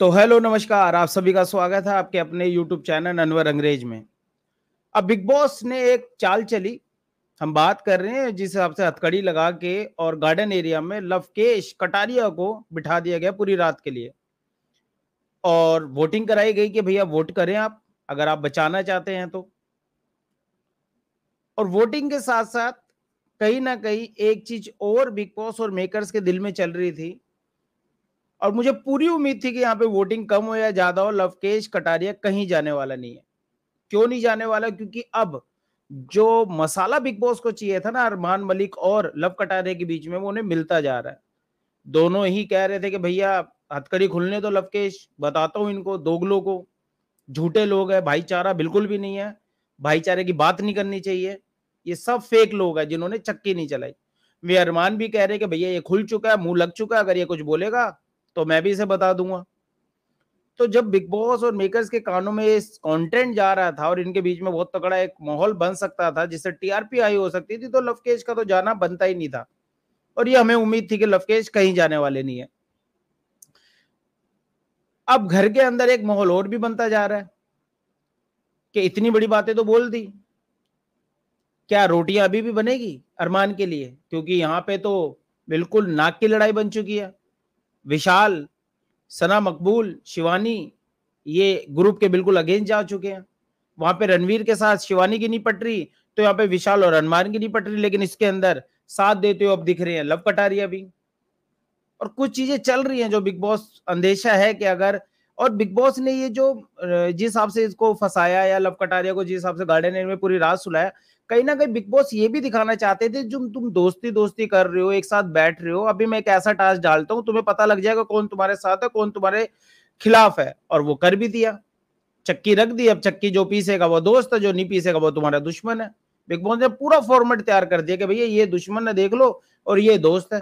तो हेलो नमस्कार आप सभी का स्वागत है आपके अपने यूट्यूब चैनल अनवर अंग्रेज में अब बिग बॉस ने एक चाल चली हम बात कर रहे हैं जिस हिसाब से हथकड़ी लगा के और गार्डन एरिया में लवकेश कटारिया को बिठा दिया गया पूरी रात के लिए और वोटिंग कराई गई कि भैया वोट करें आप अगर आप बचाना चाहते हैं तो और वोटिंग के साथ साथ कहीं ना कहीं एक चीज और बिग बॉस और मेकर्स के दिल में चल रही थी और मुझे पूरी उम्मीद थी कि यहाँ पे वोटिंग कम हो या ज्यादा हो लवकेश कटारिया कहीं जाने वाला नहीं है क्यों नहीं जाने वाला क्योंकि अब जो मसाला बिग बॉस को चाहिए था ना अरमान मलिक और लव कटारिया के बीच में वो उन्हें मिलता जा रहा है दोनों ही कह रहे थे कि भैया हथकड़ी खुलने दो लवकेश बताता हूँ इनको दोगलों को झूठे लोग है भाईचारा बिल्कुल भी नहीं है भाईचारे की बात नहीं करनी चाहिए ये सब फेक लोग है जिन्होंने चक्की नहीं चलाई वे अरमान भी कह रहे कि भैया ये खुल चुका है मुंह लग चुका है अगर ये कुछ बोलेगा तो मैं भी इसे बता दूंगा तो जब बिग बॉस और मेकर्स के कानों में कंटेंट जा रहा था और इनके बीच में बहुत तगड़ा एक माहौल बन सकता था जिससे टीआरपी आई हो सकती थी तो लवकेश का तो जाना बनता ही नहीं था और ये हमें उम्मीद थी कि लवकेश कहीं जाने वाले नहीं है अब घर के अंदर एक माहौल और भी बनता जा रहा है कि इतनी बड़ी बातें तो बोल दी क्या रोटियां अभी भी बनेगी अरमान के लिए क्योंकि यहाँ पे तो बिल्कुल नाक की लड़ाई बन चुकी है विशाल सना मकबूल शिवानी ये ग्रुप के बिल्कुल अगेंस्ट जा चुके हैं वहां पे रणवीर के साथ शिवानी की नहीं पटरी तो यहाँ पे विशाल और हनुमान की नहीं पटरी लेकिन इसके अंदर साथ देते हुए अब दिख रहे हैं लव कटारिया भी और कुछ चीजें चल रही हैं जो बिग बॉस अंदेशा है कि अगर और बिग बॉस ने ये जो जिस हिसाब से इसको फसाया या लव कटारिया को जिस हिसाब से गार्डन में पूरी रात सुलाया कहीं ना कहीं बिग बॉस ये भी दिखाना चाहते थे जो तुम दोस्ती दोस्ती कर रहे हो एक साथ बैठ रहे हो अभी मैं एक ऐसा टास्क डालता हूँ तुम्हें पता लग जाएगा कौन तुम्हारे साथ है कौन तुम्हारे खिलाफ है और वो कर भी दिया चक्की रख दी अब चक्की जो पीसेगा वो दोस्त है जो नहीं पीसेगा वो तुम्हारा दुश्मन है बिग बॉस ने पूरा फॉर्मेट तैयार कर दिया कि भैया ये दुश्मन है देख लो और ये दोस्त है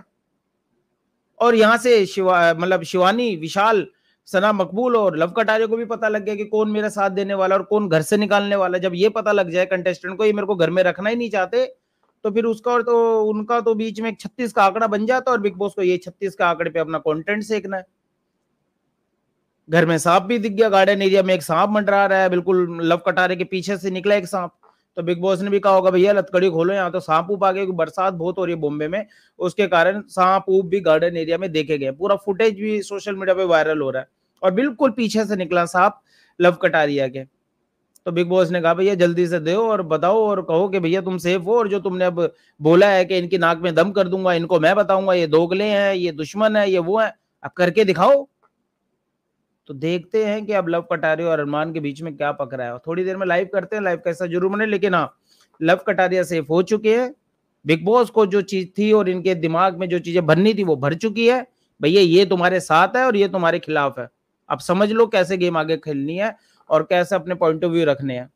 और यहाँ से शिवा मतलब शिवानी विशाल सना मकबूल और लव कटारे को भी पता लग गया कि कौन मेरा साथ देने वाला और कौन घर से निकालने वाला जब ये पता लग जाए कंटेस्टेंट को ये मेरे को घर में रखना ही नहीं चाहते तो फिर उसका और तो उनका तो बीच में छत्तीस का आंकड़ा बन जाता है और बिग बॉस को ये छत्तीस का आंकड़े पे अपना कॉन्टेंट सेकना है घर में सांप भी दिख गया गार्डन एरिया में एक सांप मंडरा रहा है बिल्कुल लव कटारे के पीछे से निकला एक सांप तो बिग बॉस ने भी कहा होगा भैया लतकड़ी खोलो यहाँ तो सांप ऊप आ गए बरसात बहुत हो रही है बॉम्बे में उसके कारण सांप ऊप भी गार्डन एरिया में देखे गए पूरा फुटेज भी सोशल मीडिया पे वायरल हो रहा है और बिल्कुल पीछे से निकला सांप लव कटारिया के तो बिग बॉस ने कहा भैया जल्दी से दो और बताओ और कहो कि भैया तुम सेफ हो और जो तुमने अब बोला है कि इनकी नाक में दम कर दूंगा इनको मैं बताऊंगा ये दोगले हैं ये दुश्मन है ये वो है अब करके दिखाओ तो देखते हैं कि अब लव कटारी और अरमान के बीच में क्या पक रहा है थोड़ी देर में लाइव करते हैं लाइव कैसा जरूर बने लेकिन हाँ लव कटारिया सेफ हो चुके हैं बिग बॉस को जो चीज थी और इनके दिमाग में जो चीजें भरनी थी वो भर चुकी है भैया ये तुम्हारे साथ है और ये तुम्हारे खिलाफ है अब समझ लो कैसे गेम आगे खेलनी है और कैसे अपने पॉइंट ऑफ व्यू रखने हैं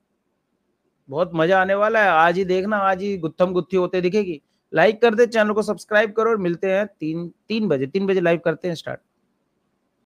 बहुत मजा आने वाला है आज ही देखना आज ही गुत्थम गुत्थी होते दिखेगी लाइक कर दे चैनल को सब्सक्राइब करो और मिलते हैं तीन तीन बजे तीन बजे लाइव करते हैं स्टार्ट